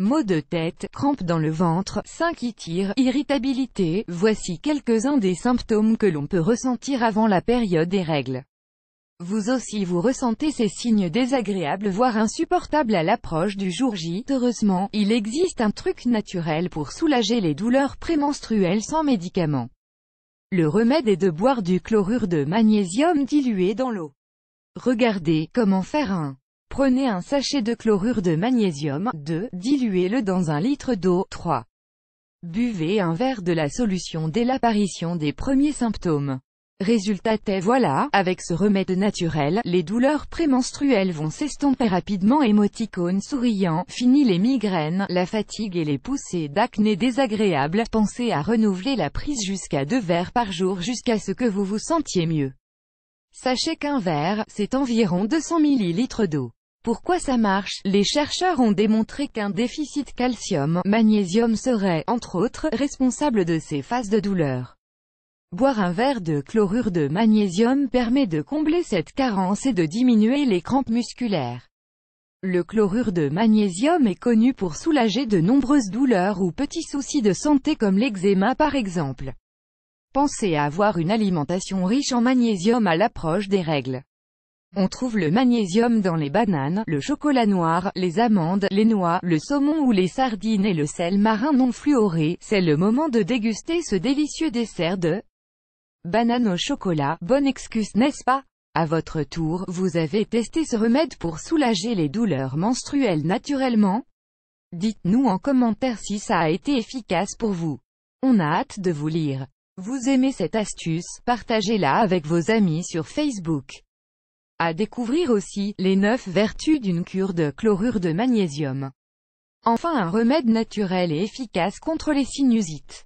Maux de tête, crampes dans le ventre, 5 qui tire, irritabilité, voici quelques-uns des symptômes que l'on peut ressentir avant la période des règles. Vous aussi vous ressentez ces signes désagréables voire insupportables à l'approche du jour J. Heureusement, il existe un truc naturel pour soulager les douleurs prémenstruelles sans médicaments. Le remède est de boire du chlorure de magnésium dilué dans l'eau. Regardez, comment faire un Prenez un sachet de chlorure de magnésium, 2, diluez-le dans un litre d'eau, 3. Buvez un verre de la solution dès l'apparition des premiers symptômes. Résultat est voilà, avec ce remède naturel, les douleurs prémenstruelles vont s'estomper rapidement émoticône souriant, fini les migraines, la fatigue et les poussées d'acné désagréables, pensez à renouveler la prise jusqu'à deux verres par jour jusqu'à ce que vous vous sentiez mieux. Sachez qu'un verre, c'est environ 200 ml d'eau. Pourquoi ça marche Les chercheurs ont démontré qu'un déficit calcium, magnésium serait, entre autres, responsable de ces phases de douleur. Boire un verre de chlorure de magnésium permet de combler cette carence et de diminuer les crampes musculaires. Le chlorure de magnésium est connu pour soulager de nombreuses douleurs ou petits soucis de santé comme l'eczéma par exemple. Pensez à avoir une alimentation riche en magnésium à l'approche des règles. On trouve le magnésium dans les bananes, le chocolat noir, les amandes, les noix, le saumon ou les sardines et le sel marin non fluoré. C'est le moment de déguster ce délicieux dessert de banane au chocolat. Bonne excuse, n'est-ce pas À votre tour, vous avez testé ce remède pour soulager les douleurs menstruelles naturellement Dites-nous en commentaire si ça a été efficace pour vous. On a hâte de vous lire. Vous aimez cette astuce, partagez-la avec vos amis sur Facebook. À découvrir aussi, les 9 vertus d'une cure de chlorure de magnésium. Enfin un remède naturel et efficace contre les sinusites.